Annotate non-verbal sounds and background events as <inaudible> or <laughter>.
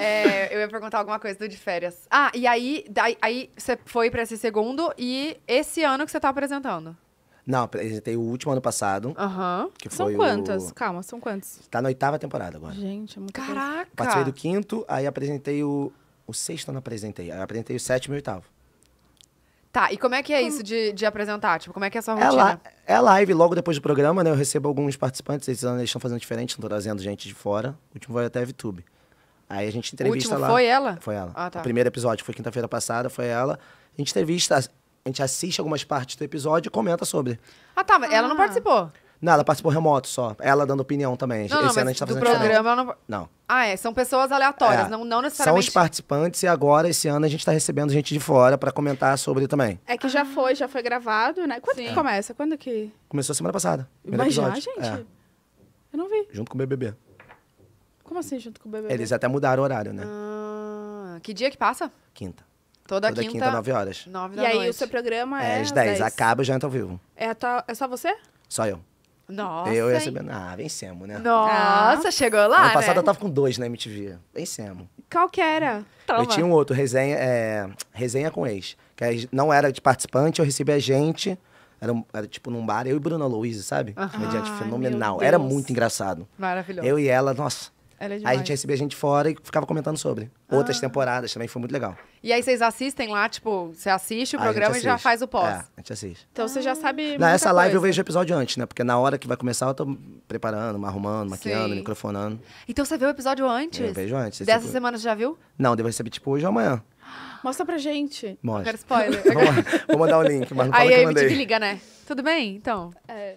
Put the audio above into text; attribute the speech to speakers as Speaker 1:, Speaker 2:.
Speaker 1: É, eu ia perguntar alguma coisa do de férias. Ah, e aí, daí, aí você foi para esse segundo e esse ano que você tá apresentando?
Speaker 2: Não, apresentei o último ano passado. Aham. Uhum. Que são quantas? O...
Speaker 1: Calma, são quantas?
Speaker 2: Tá na oitava temporada agora. Gente,
Speaker 1: é muito Caraca! Participei do
Speaker 2: quinto, aí apresentei o. O sexto não apresentei. Aí apresentei o sétimo e o oitavo.
Speaker 1: Tá, e como é que é isso de, de apresentar? Tipo, como é que é a sua é rotina?
Speaker 2: É, é live logo depois do programa, né? Eu recebo alguns participantes, esses anos eles estão fazendo diferente, estão trazendo gente de fora. O último vai até a VTube. Aí a gente entrevista o lá. Foi ela? Foi ela. Ah, tá. O primeiro episódio foi quinta-feira passada, foi ela. A gente entrevista, a gente assiste algumas partes do episódio e comenta sobre.
Speaker 1: Ah, tá. Ah. Ela não ah. participou.
Speaker 2: Não, ela participou remoto só. Ela dando opinião também. Não, Esse não, ano a gente tá fazendo do programa ela não... não.
Speaker 1: Ah, é. São pessoas aleatórias, é. não, não necessariamente... São os
Speaker 2: participantes e agora, esse ano, a gente tá recebendo gente de fora para comentar sobre também.
Speaker 1: É que ah. já foi, já foi gravado, né? Quando Sim. que começa? Quando que...
Speaker 2: Começou semana passada. Mas já, gente? É. Eu não vi. Junto com o BBB.
Speaker 1: Como assim, junto com o BBB? Eles
Speaker 2: até mudaram o horário, né? Ah,
Speaker 1: que dia que passa?
Speaker 2: Quinta. Toda, Toda quinta, quinta, horas.
Speaker 1: Nove da e noite. E aí, o seu programa é, é às dez. Acaba e já entra ao vivo. É, é só você?
Speaker 2: Só eu. Nossa. Eu Sabrina. Ah, vencemos, né? Nossa, ah. chegou lá. Ano né? passado né? eu tava com dois na MTV. Vencemos.
Speaker 1: Qual que era? Toma. Eu tinha um
Speaker 2: outro, resenha, é, resenha com ex. Que não era de participante, eu recebia gente. Era, era tipo num bar, eu e Bruna Luiz, sabe? Mediante fenomenal. Era muito engraçado.
Speaker 1: Maravilhoso. Eu e
Speaker 2: ela, nossa,
Speaker 1: ela é demais. Aí a gente recebia
Speaker 2: gente fora e ficava comentando sobre. Ah. Outras temporadas também, foi muito legal.
Speaker 1: E aí vocês assistem lá, tipo, você assiste o programa assiste. e já faz o pós. É, a gente assiste. Então ah. você já sabe. Na essa live coisa. eu vejo o
Speaker 2: episódio antes, né? Porque na hora que vai começar eu tô preparando, arrumando, maquiando, Sim. microfonando.
Speaker 1: Então você vê o episódio antes? Eu vejo antes. Dessa tipo... semana você já viu?
Speaker 2: Não, devo receber tipo hoje ou amanhã.
Speaker 1: Mostra pra gente. Mostra. Eu quero spoiler. <laughs>
Speaker 2: vou, mandar o link, mas não aí fala aí, que eu mandei. Aí a
Speaker 1: liga, né? Tudo bem? Então. É.